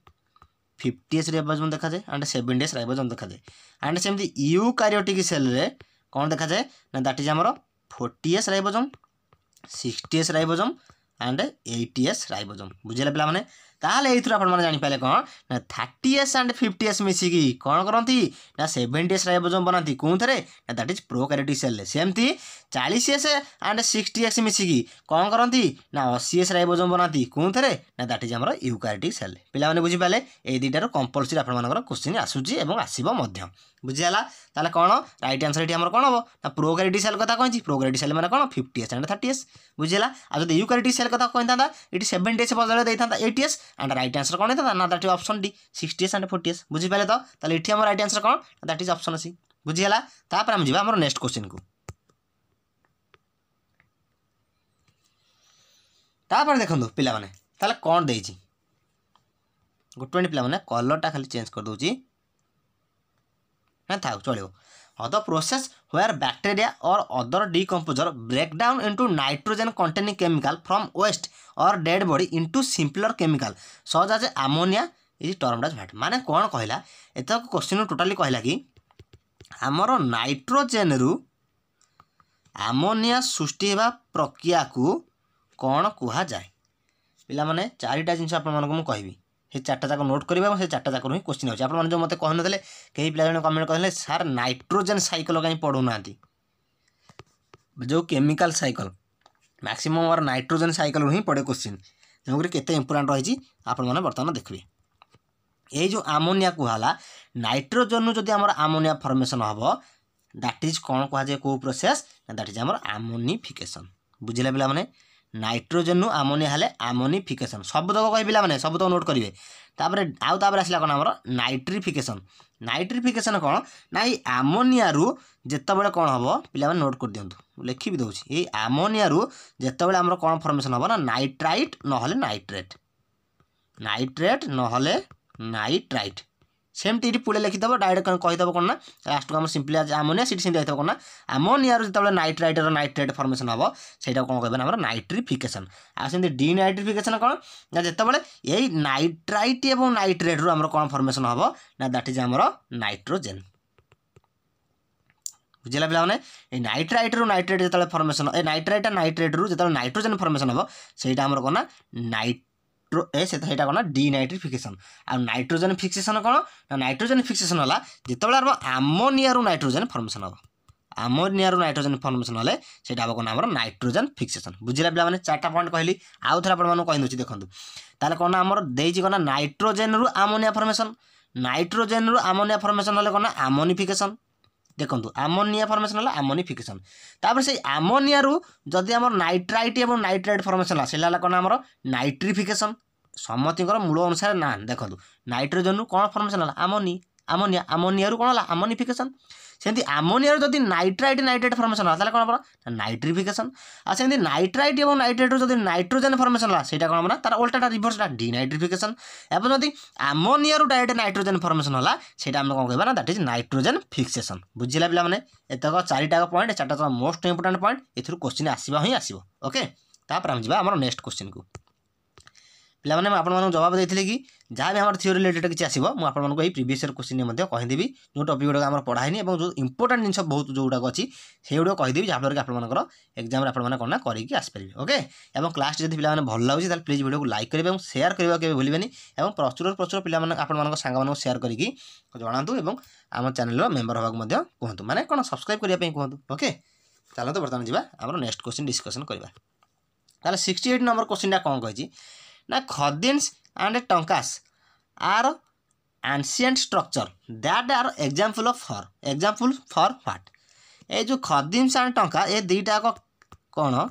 Speaker 1: ফিফটি এস রাইবোজোম দেখাযায় আন্ড সেভেন্টি এস রাইবোজোম দেখাযায় আন্ড সেমতি ইউ ক্যারিওটিক সেলরে কোণ দেখাযায় না দ্যাট ইজ আমার forty S ribosome sixty S ribosome and eighty S ribosome বুঝলে পিলা মানে ତାହେଲେ ଏଇଥିରୁ ଆପଣମାନେ ଜାଣିପାରିଲେ କ'ଣ ନା thirty S and fifty S ମିଶିକି କ'ଣ କରନ୍ତି ନା ସେଭେଣ୍ଟି ଏସ୍ ରାଇବୋଜୋମ୍ ବନାନ୍ତି କେଉଁଥିରେ ନା ଦ୍ୟାଟ୍ ଇଜ୍ ପ୍ରୋ କ୍ୟାରିଟିକ୍ ସେଲ୍ରେ ସେମିତି ଚାଳିଶ ଏସ୍ ଆଣ୍ଡ ସିକ୍ସଟି ଏକ୍ସ ମିଶିକି କ'ଣ କରନ୍ତି ନା ଅଶୀ ଏସ୍ ରାଇବୋଜୋମ୍ ବନାନ୍ତି କେଉଁଥିରେ ନା ଦ୍ୟାଟ୍ ଇଜ୍ ଆମର ୟୁକାରିଟିକ୍ ସେଲ୍ ପିଲାମାନେ ବୁଝିପାରିଲେ ଏଇ ଦୁଇଟାରୁ କମ୍ପଲସରି ଆପଣମାନଙ୍କର କୋଶ୍ଚିନ୍ ଆସୁଛି ଏବଂ ଆସିବ ମଧ୍ୟ ବୁଝିଗଲା ତାହେଲେ କ'ଣ ରାଇଟ୍ ଆନ୍ସର୍ ଏଠି ଆମର କ'ଣ ହେବ ନା ପ୍ରୋ କ୍ୟାରିଟିକ୍ ସେଲ୍ କଥା କହିଛି ପ୍ରୋ କ୍ୟାରିଟିକ୍ ସେଲ୍ ମାନେ କ'ଣ fifty S and thirty S ବୁଝିଗଲା ଆଉ ଯଦି ୟୁକାରିଟିକ୍ ସେଲ୍ କଥା କହିଥାନ୍ତା ଏଠି ସେଭେଣ୍ଟି ଏସ୍ ବଦଳରେ ଦେଇଥାନ୍ତା eighty S and right answer କ'ଣ ହେଇଥାନ୍ତା ନା that is option D sixty S and forty S ବୁଝିପାରିଲେ ତ ତାହେଲେ ଏଠି ଆମର ରାଇଟ୍ ଆନ୍ସର କ'ଣ ଦାଟ୍ ଇଜ୍ ଅପସନ୍ ସି ବୁଝିଗଲା ତାପରେ ଆମେ ଯିବା ଆମର ନେକ୍ସଟ କୋଶ୍ଚିନ୍କୁ ତାପରେ ଦେଖନ୍ତୁ ପିଲାମାନେ ତାହେଲେ କ'ଣ ଦେଇଛି ଗୋଟେ ମିନିଟ୍ ପିଲାମାନେ କଲର୍ଟା ଖାଲି ଚେଞ୍ଜ କରିଦେଉଛି ନା ଥାଉ ଚଳିବ other process where bacteria or other decomposer break down into nitrogen containing chemical from waste or dead body into simpler chemical সহজ আছে ammonia is term does what মানে কোণ কহিলা এতক কোশ্চিন টোটালি কহিলা কি আমার নাইট্রোজেনরু আমোনিয়া সৃষ্টি হওয়া প্রক্রিয়াকু কোণ কুহযায় ପିଲାମାନେ ଚାରିଟା ଜିନିଷ ଆପଣମାନଙ୍କୁ ମୁଁ କହିବି ସେ ଚାରିଟା ଯାକ ନୋଟ୍ କରିବେ ଏବଂ ସେ ଚାରିଟା ଯାକରୁ ହିଁ କୋଶ୍ଚିନ୍ ହେଉଛି ଆପଣମାନେ ଯେଉଁ ମୋତେ କହିନଥିଲେ କେହି ପିଲା ଜଣେ କମେଣ୍ଟ କହିଲେ ସାର୍ ନାଇଟ୍ରୋଜେନ୍ ସାଇକେଲ କାହିଁ ପଢ଼ଉନାହାନ୍ତି ଯେଉଁ କେମିକାଲ ସାଇକେଲ ମ୍ୟାକ୍ସିମମ୍ ଆମର ନାଇଟ୍ରୋଜେନ୍ ସାଇକେଲରୁ ହିଁ ପଡ଼େ କୋଶ୍ଚିନ୍ ତେଣୁକରି କେତେ ଇମ୍ପୋର୍ଟାଣ୍ଟ ରହିଛି ଆପଣମାନେ ବର୍ତ୍ତମାନ ଦେଖିବେ ଏଇ ଯେଉଁ ଆମୋନିଆ କୁହାଗଲା ନାଇଟ୍ରୋଜେନ୍ରୁ ଯଦି ଆମର ଆମୋନିଆ ଫର୍ମେସନ୍ ହେବ ଦ୍ୟାଟ୍ ଇଜ୍ କ'ଣ କୁହାଯାଏ କେଉଁ ପ୍ରୋସେସ୍ ନା ଦ୍ୟାଟ୍ ଇଜ୍ ଆମର ଆମୋନିଫିକେସନ୍ ବୁଝିଲା ପିଲାମାନେ ନାଇଟ୍ରୋଜେନ୍ରୁ ଆମୋନିଆ ହେଲେ ଆମୋନିଫିକେସନ୍ ସବୁତକ କହିବି ପିଲାମାନେ ସବୁତକ ନୋଟ୍ କରିବେ ତାପରେ ଆଉ ତାପରେ ଆସିଲା କ'ଣ ଆମର ନାଇଟ୍ରିଫିକେସନ୍ ନାଇଟ୍ରିଫିକେସନ୍ କ'ଣ ନା ଏଇ ଆମୋନିଆରୁ ଯେତେବେଳେ କ'ଣ ହେବ ପିଲାମାନେ ନୋଟ୍ କରିଦିଅନ୍ତୁ ଲେଖିବି ଦେଉଛି ଏଇ ଆମୋନିଆରୁ ଯେତେବେଳେ ଆମର କ'ଣ ଫର୍ମେସନ୍ ହେବ ନା ନାଇଟ୍ରାଇଟ୍ ନହେଲେ ନାଇଟ୍ରେଟ୍ ନାଇଟ୍ରେଟ୍ ନହେଲେ ନାଇଟ୍ରାଇଟ୍ ସେମିତି ଏଠି ପୁଳେ ଲେଖିଦେବ ଡାଇରେକ୍ଟ କହିଦେବ କ'ଣ ନା ଲାଷ୍ଟକୁ ଆମର ସିମ୍ପଲି ଆମୋନିଆ ସେଠି ସେମିତି ହେଇଥିବ କ'ଣ ନା ଆମୋନିଆରୁ ଯେତେବେଳେ ନାଇଟ୍ରାଇଟ୍ର ନାଇଟ୍ରାଇଟ୍ ଫର୍ମେସନ୍ ହେବ ସେଇଟା କ'ଣ କହିବେ ଆମର ନାଇଟ୍ରିଫିକେସନ୍ ଆଉ ସେମିତି ଡି ନାଇଟ୍ରିଫିକେସନ୍ କ'ଣ ନା ଯେତେବେଳେ ଏଇ ନାଇଟ୍ରାଇଟ୍ ଏବଂ ନାଇଟ୍ରେଟ୍ରୁ ଆମର କ'ଣ ଫର୍ମେସନ୍ ହେବ ନା ଦ୍ୟାଟ୍ ଇଜ୍ ଆମର ନାଇଟ୍ରୋଜେନ୍ ବୁଝିଲା ପିଲାମାନେ ଏ ନାଇଟ୍ରାଇଟ୍ରୁ ନାଇଟ୍ରେଟ୍ ଯେତେବେଳେ ଫର୍ମେସନ୍ ଏ ନାଇଟ୍ରାଇଟ୍ ନାଇଟ୍ରେଟ୍ରୁ ଯେତେବେଳେ ନାଇଟ୍ରୋଜେନ୍ ଫର୍ମେସନ୍ ହେବ ସେଇଟା ଆମର କ'ଣ ନା ନାଇଟ୍ ନାଇଟ୍ରୋ ଏସ୍ କ'ଣ ଡି ନାଇଟ୍ରିଫିକେସନ୍ ଆଉ ନାଇଟ୍ରୋଜେନ୍ ଫିକ୍ସେସନ୍ କ'ଣ ନା ନାଇଟ୍ରୋଜେନ୍ ଫିକ୍ସେସନ୍ ହେଲା ଯେତେବେଳେ ଆମର ଆମୋନିଆରୁ ନାଇଟ୍ରୋଜେନ୍ ଫର୍ମେସନ୍ ହେବ ଆମୋନିଆରୁ ନାଇଟ୍ରୋଜେନ୍ ଫର୍ମେସନ୍ ହେଲେ ସେଇଟା ହେବ କ'ଣ ଆମର ନାଇଟ୍ରୋଜେନ୍ ଫିକ୍ସେସନ୍ ବୁଝିଲା ପିଲାମାନେ ଚାରିଟା ପଏଣ୍ଟ କହିଲି ଆଉ ଥରେ ଆପଣମାନଙ୍କୁ କହିଦେଉଛି ଦେଖନ୍ତୁ ତାହେଲେ କ'ଣ ଆମର ଦେଇଛି କ'ଣ ନାଇଟ୍ରୋଜେନ୍ରୁ ଆମୋନିଆ ଫର୍ମେସନ୍ ନାଇଟ୍ରୋଜେନ୍ରୁ ଆମୋନିଆ ଫର୍ମେସନ୍ ହେଲେ କ'ଣ ଆମୋନିଫିକେସନ୍ ଦେଖନ୍ତୁ ଆମୋନିଆ ଫର୍ମେସନ୍ ହେଲା ଆମୋନିଫିକେସନ୍ ତାପରେ ସେଇ ଆମୋନିଆରୁ ଯଦି ଆମର ନାଇଟ୍ରାଇଟ୍ ଏବଂ ନାଇଟ୍ରାଇଟ୍ ଫର୍ମେସନ୍ ହେଲା ସେଇଟା ହେଲା କ'ଣ ଆମର ନାଇଟ୍ରିଫିକେସନ୍ ସମସ୍ତିଙ୍କର ମୂଳ ଅନୁସାରେ ନାଁ ଦେଖନ୍ତୁ ନାଇଟ୍ରୋଜେନରୁ କ'ଣ ଫର୍ମେସନ୍ ହେଲା ଆମୋନି ଆମୋନିଆ ଆମୋନିଆରୁ କ'ଣ ହେଲା ଆମୋନିଫିକେସନ୍ ସେମିତି ଆମୋନିଆରୁ ଯଦି ନାଇଟ୍ରାଇଟ୍ ନାଇଟ୍ରେଟ୍ ଫର୍ମେସନ୍ ହେଲା ତାହେଲେ କ'ଣ ହେବ ନା ନାଇଟ୍ରିଫିକେସନ୍ ଆଉ ସେମିତି ନାଇଟ୍ରାଇଟ୍ ଏବଂ ନାଇଟ୍ରେଟ୍ରୁ ଯଦି ନାଇଟ୍ରୋଜେନ୍ ଫର୍ମେସନ୍ ହେଲା ସେଇଟା କ'ଣ ହେବ ନା ତା'ର ଓଲ୍ଟାଟା ରିଭର୍ସଟା ଡିନାଇଟ୍ରିଫିକେସନ୍ ଏବଂ ଯଦି ଆମୋନିଆରୁ ଡାଇରେକ୍ଟ ନାଇଟ୍ରୋଜେନ୍ ଫର୍ମେସନ୍ ହେଲା ସେଇଟା ଆମେ କ'ଣ କହିବା ନା ଦ୍ୟାଟ୍ ଇଜ୍ ନାଇଟ୍ରୋଜେନ୍ ଫିକ୍ସେସନ୍ ବୁଝିଲା ପିଲାମାନେ ଏତକ ଚାରିଟାକ ପଏଣ୍ଟ ଚାରିଟା ମୋଷ୍ଟ ଇମ୍ପୋର୍ଟାଣ୍ଟ ପଏଣ୍ଟ ଏଥିରୁ କୋଶ୍ଚିନ୍ ଆସିବା ହିଁ ଆସିବ ଓକେ ତାପରେ ଆମେ ଯିବା ଆମର ନେକ୍ସଟ କୋଶ୍ଚିନ୍କୁ ପିଲାମାନେ ଆପଣମାନଙ୍କୁ ଜବାବ ଦେଇଥିଲେ କି ଯାହା ବି ଆମର ଥିଓରି ରିଲେଟେଡ଼୍ କିଛି ଆସିବ ମୁଁ ଆପଣମାନଙ୍କୁ ଏହି ପ୍ରିଭିୟସ୍ ଇୟର୍ କୋଶ୍ଚିନ୍ରେ ମଧ୍ୟ କହିଦେବି ଯେଉଁ ଟପିକ୍ ଗୁଡ଼ାକ ଆମର ପଢ଼ା ହେଇନି ଏବଂ ଯେଉଁ ଇମ୍ପୋର୍ଟାଣ୍ଟ ଜିନିଷ ବହୁତ ଯେଉଁଗୁଡ଼ାକ ଅଛି ସେଇଗୁଡ଼ାକ କହିଦେବି ଯାହାଫଳରେ କି ଆପଣମାନଙ୍କର ଏକ୍ଜାମ୍ରେ ଆପଣମାନେ କ'ଣ ନା କରିକି ଆସିପାରିବେ ଓକେ ଏବଂ କ୍ଲାସ୍ ଯଦି ପିଲାମାନେ ଭଲ ଲାଗୁଛି ତାହେଲେ ପ୍ଲିଜ୍ ଭିଡ଼ିଓକୁ ଲାଇକ୍ କରିବେ ଏବଂ ସେୟାର କରିବାକୁ କେବେ ଭୁଲିବେନି ଏବଂ ପ୍ରଚୁର ପ୍ରଚୁର ପିଲାମାନେ ଆପଣମାନଙ୍କ ସାଙ୍ଗମାନଙ୍କୁ ସେୟାର କରିକି ଜଣାନ୍ତୁ ଏବଂ ଆମ ଚ୍ୟାନେଲ୍ର ମେମ୍ବର ହେବାକୁ ମଧ୍ୟ କୁହନ୍ତୁ ମାନେ କ'ଣ ସବସ୍କ୍ରାଇବ୍ କରିବା ପାଇଁ କୁହନ୍ତୁ ଓକେ ଚାଲନ୍ତୁ ବର୍ତ୍ତମାନ ଯିବା ଆମର ନେକ୍ସଟ କୋଶ୍ଚିନ୍ ଡିସ୍କସନ୍ କରିବା ତାହେଲେ ସିକ୍ସଟି ଏଇଟ୍ ନମ୍ବର କୋଶ୍ଚିନ୍ଟା କ'ଣ କହିଛି ନା khadins and tankas are ancient structure that are example for example for what ଏ ଯେଉଁ ଖଦିନ୍ସ ଆଣ୍ଡ ଟଙ୍କା ଏ ଦୁଇଟା ଯାକ କ'ଣ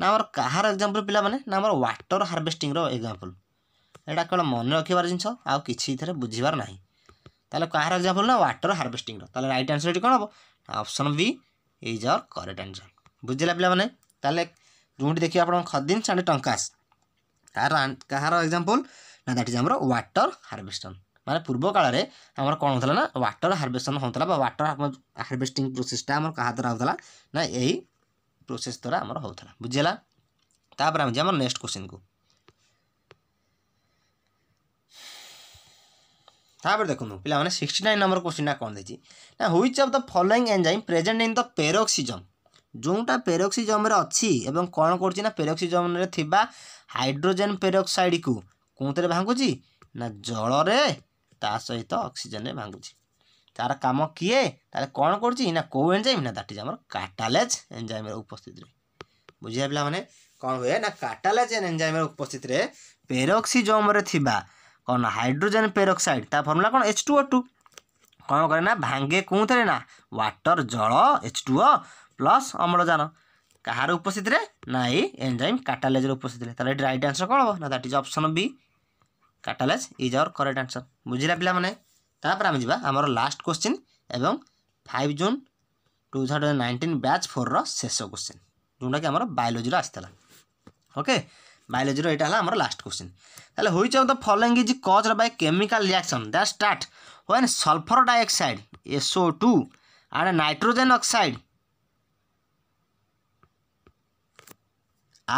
Speaker 1: ନା ଆମର କାହାର ଏକ୍ଜାମ୍ପଲ୍ ପିଲାମାନେ ନା ଆମର ୱାଟର୍ ହାର୍ଭେଷ୍ଟିଂର ଏକ୍ଜାମ୍ପଲ୍ ଏଇଟା କେବଳ ମନେ ରଖିବାର ଜିନିଷ ଆଉ କିଛି ଏଥିରେ ବୁଝିବାର ନାହିଁ ତାହେଲେ କାହାର ଏକ୍ଜାମ୍ପଲ୍ ନା ୱାଟର୍ ହାର୍ଭେଷ୍ଟିଂର ତାହେଲେ ରାଇଟ୍ ଆନ୍ସର୍ ଏଠି କ'ଣ ହେବ option B is our correct answer ବୁଝିଲା ପିଲାମାନେ ତାହେଲେ ଯେଉଁଠି ଦେଖିବେ ଆପଣ ଖଦିନ୍ସ ଆଣ୍ଡ ଟଙ୍କାସ୍ କାହାର କାହାର ଏକ୍ଜାମ୍ପଲ୍ ନା ଦ୍ୟାଟ୍ ଇଜ୍ ଆମର ୱାଟର୍ ହାର୍ଭେଷ୍ଟନ୍ ମାନେ ପୂର୍ବ କାଳରେ ଆମର କ'ଣ ହେଉଥିଲା ନା ୱାଟର୍ ହାର୍ଭେଷ୍ଟନ୍ ହେଉଥିଲା ବା ୱାଟର୍ ହାର୍ଭେଷ୍ଟିଂ ପ୍ରୋସେସ୍ଟା ଆମର କାହା ଦ୍ୱାରା ହେଉଥିଲା ନା ଏଇ ପ୍ରୋସେସ୍ ଦ୍ୱାରା ଆମର ହେଉଥିଲା ବୁଝିହେଲା ତାପରେ ଆମେ ଯିବା ଆମର ନେକ୍ସଟ କୋଶ୍ଚିନ୍କୁ ତାପରେ ଦେଖନ୍ତୁ ପିଲାମାନେ ସିକ୍ସଟି ନାଇନ୍ ନମ୍ବର କୋଶ୍ଚିନ୍ଟା କ'ଣ ଦେଇଛି ନା which of the following enzyme present in the peroxisome ଯେଉଁଟା ପେରୋକ୍ସିଜମ୍ରେ ଅଛି ଏବଂ କ'ଣ କରୁଛି ନା ପେରୋକ୍ସିଜମ୍ରେ ଥିବା ହାଇଡ୍ରୋଜେନ୍ ପେରୋକ୍ସାଇଡ଼୍କୁ କେଉଁଥିରେ ଭାଙ୍ଗୁଛି ନା ଜଳରେ ତା ସହିତ ଅକ୍ସିଜେନ୍ରେ ଭାଙ୍ଗୁଛି ତାର କାମ କିଏ ତାହେଲେ କ'ଣ କରୁଛି ନା କେଉଁ ଏନ୍ଜାଇମ୍ ନା ଦାଟ୍ ଇଜ୍ ଆମର କାଟାଲେଜ୍ ଏନ୍ଜାଇମ୍ର ଉପସ୍ଥିତିରେ ବୁଝିବା ପିଲାମାନେ କ'ଣ ହୁଏ ନା କାଟାଲେଜ୍ ଏନ୍ଜାଇମ୍ର ଉପସ୍ଥିତିରେ ପେରୋକ୍ସିଜମ୍ରେ ଥିବା କ'ଣ ହାଇଡ୍ରୋଜେନ୍ ପେରୋକ୍ସାଇଡ଼୍ ତା ଫର୍ମୁଲା କ'ଣ ଏଚ୍ ଟୁ ଓ ଟୁ କ'ଣ କରେ ନା ଭାଙ୍ଗେ କେଉଁଥିରେ ନା ୱାଟର ଜଳ ଏଚ୍ ଟୁ ଓ প্লস অম্লজান কাহার উপস্থিতিরে না এই এনজাইম কাটালেজের উপস্থিতিরে তাহলে এটি রাইট আনসর কোণ হব না that is option B catalase is our correct answer বুঝিলা পিলামানে তারপরে আমি যা আমার লাস্ট কোশ্চিন এবং five June two thousand nineteen batch ফোর্র শেষ কোশ্চিন ଯେଉଁଟାକି ଆମର ବାୟୋଲୋଜିର ଆସିଥିଲା ଓକେ বায়োলজির এটা হল আমার লাস্ট কোশ্চিন তাহলে which of the following is caused by chemical reaction that start when sulphur dioxide S O two or nitrogen oxide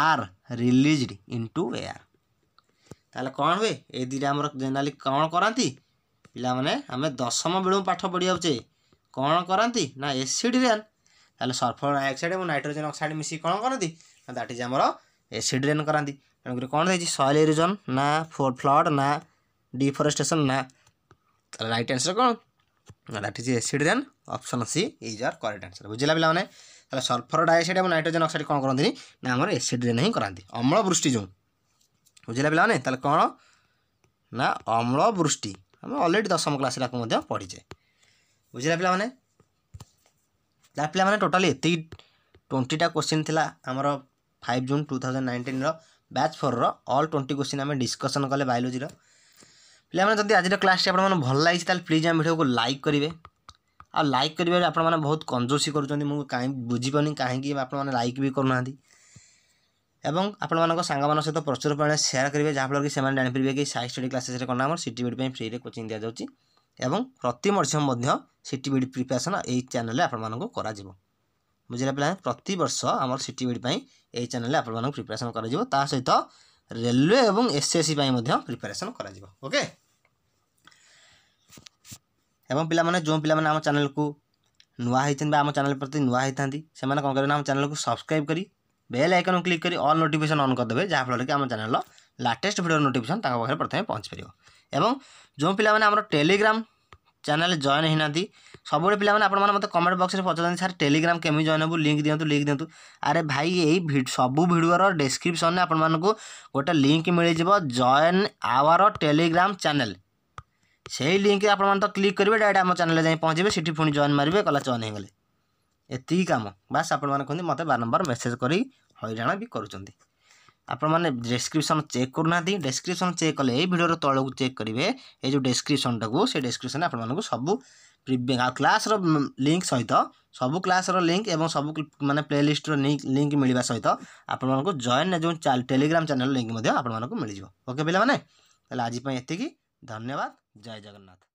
Speaker 1: are released into air তাহলে କ'ଣ ହୁଏ ଏ ଦୁଇଟା ଆମର ଜେନେରାଲି କ'ଣ କରନ୍ତି ପିଲାମାନେ ଆମେ ଦଶମ ବେଳୁ ପାଠ ପଢ଼ି ଯାଉଛେ କ'ଣ କରନ୍ତି ନା ଏସିଡ୍ ରେନ୍ ତାହେଲେ ସଲ୍ଫର ଡାଇଅକ୍ସାଇଡ଼ ଏବଂ ନାଇଟ୍ରୋଜେନ୍ ଅକ୍ସାଇଡ଼ ମିଶିକି କ'ଣ କରନ୍ତି ନା ଦ୍ୟାଟ୍ ଇଜ୍ ଆମର ଏସିଡ୍ ରେନ୍ କରନ୍ତି ତେଣୁକରି କ'ଣ ହେଇଛି ସଏଲ୍ ଏରୋଜନ୍ ନା ଫ୍ଲଡ୍ ନା ଡିଫରେଷ୍ଟେସନ୍ ନା ତାହେଲେ ରାଇଟ୍ ଆନ୍ସର୍ କ'ଣ that is acid then option C is are correct answer বুঝলা পিলা মানে ହେଲା ସଲ୍ଫର ଡାଇଅକ୍ସାଇଡ଼ ଏବଂ ନାଇଟ୍ରୋଜେନ୍ ଅକ୍ସାଇଡ଼ କ'ଣ କରନ୍ତିନି ନା ଆମର ଏସିଡ଼୍ରେ ହିଁ କରାନ୍ତି ଅମ୍ଳ ବୃଷ୍ଟି ଯେଉଁ ବୁଝିଲା ପିଲାମାନେ ତାହେଲେ କ'ଣ ନା ଅମ୍ଳ ବୃଷ୍ଟି ଆମେ ଅଲରେଡ଼ି ଦଶମ କ୍ଲାସ୍ରେ ଆକୁ ମଧ୍ୟ ପଢ଼ିଛେ ବୁଝିଲା ପିଲାମାନେ ତା ପିଲାମାନେ ଟୋଟାଲି ଏତିକି ଟ୍ୱେଣ୍ଟିଟା କୋଶ୍ଚିନ୍ ଥିଲା ଆମର ଫାଇଭ୍ ଜୁନ୍ ଟୁ ଥାଉଜେଣ୍ଡ ନାଇଣ୍ଟିନ୍ର ବ୍ୟାଚ୍ ଫୋର୍ର ଅଲ୍ ଟ୍ୱେଣ୍ଟି କୋଶ୍ଚିନ୍ ଆମେ ଡିସ୍କସନ୍ କଲେ ବାୟୋଲୋଜିର ପିଲାମାନେ ଯଦି ଆଜିର କ୍ଲାସ୍ଟି ଆପଣମାନଙ୍କୁ ଭଲ ଲାଗିଛି ତାହେଲେ ପ୍ଲିଜ୍ ଆମ ଭିଡ଼ିଓକୁ ଲାଇକ୍ କରିବେ ଆଉ ଲାଇକ୍ କରିବାରେ ଆପଣମାନେ ବହୁତ କଞ୍ଜୋସି କରୁଛନ୍ତି ମୁଁ କାହିଁ ବୁଝିପାରୁନି କାହିଁକି ଆପଣମାନେ ଲାଇକ୍ ବି କରୁନାହାନ୍ତି ଏବଂ ଆପଣମାନଙ୍କ ସାଙ୍ଗମାନଙ୍କ ସହିତ ପ୍ରଚୁର ପରିମାଣରେ ସେୟାର କରିବେ ଯାହାଫଳରେ କି ସେମାନେ ଜାଣିପାରିବେ କି ସାଇ ଷ୍ଟଡ଼ି କ୍ଲାସେସ୍ରେ କ'ଣ ଆମର ସିଟି ବିଡ଼ି ପାଇଁ ଫ୍ରିରେ କୋଚିଂ ଦିଆଯାଉଛି ଏବଂ ପ୍ରତି ବର୍ଷ ମଧ୍ୟ ସିଟି ବିଡ଼ି ପ୍ରିପାରେସନ୍ ଏଇ ଚ୍ୟାନେଲ୍ରେ ଆପଣମାନଙ୍କୁ କରାଯିବ ବୁଝିଲା ପିଲା ପ୍ରତିବର୍ଷ ଆମର ସିଟି ବିଡ଼ି ପାଇଁ ଏଇ ଚ୍ୟାନେଲ୍ରେ ଆପଣମାନଙ୍କୁ ପ୍ରିପାରେସନ୍ କରାଯିବ ତା ସହିତ ରେଲୱେ ଏବଂ ଏସ୍ଏସ୍ସି ପାଇଁ ମଧ୍ୟ ପ୍ରିପାରେସନ୍ କରାଯିବ ଓକେ ଏବଂ ପିଲାମାନେ ଯେଉଁ ପିଲାମାନେ ଆମ ଚ୍ୟାନେଲ୍କୁ ନୂଆ ହୋଇଛନ୍ତି ବା ଆମ ଚ୍ୟାନେଲ୍ ପ୍ରତି ନୂଆ ହୋଇଥାନ୍ତି ସେମାନେ କ'ଣ କରିବେ ନା ଆମ ଚ୍ୟାନେଲ୍କୁ ସବସ୍କ୍ରାଇବ୍ କରି ବେଲ୍ ଆଇକନ୍ କ୍ଲିକ୍ କରି ଅଲ୍ ନୋଟିଫିକେସନ୍ ଅନ୍ କରିଦେବେ ଯାହାଫଳରେ କି ଆମ ଚ୍ୟାନେଲ୍ର ଲାଟେଷ୍ଟ ଭିଡ଼ିଓର ନୋଟିଫିକେସନ୍ ତାଙ୍କ ପାଖରେ ପ୍ରଥମେ ପହଞ୍ଚିପାରିବ ଏବଂ ଯେଉଁ ପିଲାମାନେ ଆମର ଟେଲିଗ୍ରାମ୍ ଚ୍ୟାନେଲ୍ ଜଏନ୍ ହୋଇନାହାନ୍ତି ସବୁବେଳେ ପିଲାମାନେ ଆପଣମାନେ ମୋତେ କମେଣ୍ଟ ବକ୍ସରେ ପଚାରନ୍ତି ସାର୍ ଟେଲିଗ୍ରାମ୍ କେମିତି ଜଏନ୍ ହେବୁ ଲିଙ୍କ୍ ଦିଅନ୍ତୁ ଲିଙ୍କ୍ ଦିଅନ୍ତୁ ଆରେ ଭାଇ ଏଇ ସବୁ ଭିଡ଼ିଓର ଡେସ୍କ୍ରିପ୍ସନ୍ରେ ଆପଣମାନଙ୍କୁ ଗୋଟେ ଲିଙ୍କ୍ ମିଳିଯିବ ଜଏନ୍ ଆୱାର ଟେଲିଗ୍ରାମ୍ ଚ୍ୟାନେଲ୍ সেই লিঙ্କ ଆପଣମାନେ ତ କ୍ଲିକ୍ କରିବେ ଡାଇରେକ୍ଟ ଆମ ଚ୍ୟାନେଲ୍ରେ ଯାଇ ପହଞ୍ଚିବେ ସେଠି ପୁଣି ଜଏନ୍ ମାରିବେ କଲା ଜଏନ୍ ହେଇଗଲେ ଏତିକି କାମ ବାସ୍ ଆପଣମାନେ କୁହନ୍ତି ମୋତେ ବାରମ୍ବାର ମେସେଜ୍ କରି ହଇରାଣ ବି କରୁଛନ୍ତି ଆପଣମାନେ ଡେସ୍କ୍ରିପସନ୍ ଚେକ୍ କରୁନାହାନ୍ତି ଡେସ୍କ୍ରିପସନ୍ ଚେକ୍ କଲେ ଏଇ ଭିଡ଼ିଓର ତଳକୁ ଚେକ୍ କରିବେ ଏଇ ଯେଉଁ ଡେସ୍କ୍ରିପସନ୍ଟାକୁ ସେ ଡେସ୍କ୍ରିପସନ୍ରେ ଆପଣମାନଙ୍କୁ ସବୁ ଆଉ କ୍ଲାସ୍ର ଲିଙ୍କ୍ ସହିତ ସବୁ କ୍ଲାସ୍ର ଲିଙ୍କ୍ ଏବଂ ସବୁ ମାନେ ପ୍ଲେଲିଷ୍ଟର ଲିଙ୍କ୍ ମିଳିବା ସହିତ ଆପଣମାନଙ୍କୁ ଜଏନ୍ ଯେଉଁ ଟେଲିଗ୍ରାମ୍ ଚ୍ୟାନେଲ୍ ଲିଙ୍କ୍ ମଧ୍ୟ ଆପଣମାନଙ୍କୁ ମିଳିଯିବ ଓକେ ପିଲାମାନେ ତାହେଲେ ଆଜି ପାଇଁ ଏତିକି ଧନ୍ୟବାଦ जय जगन्नाथ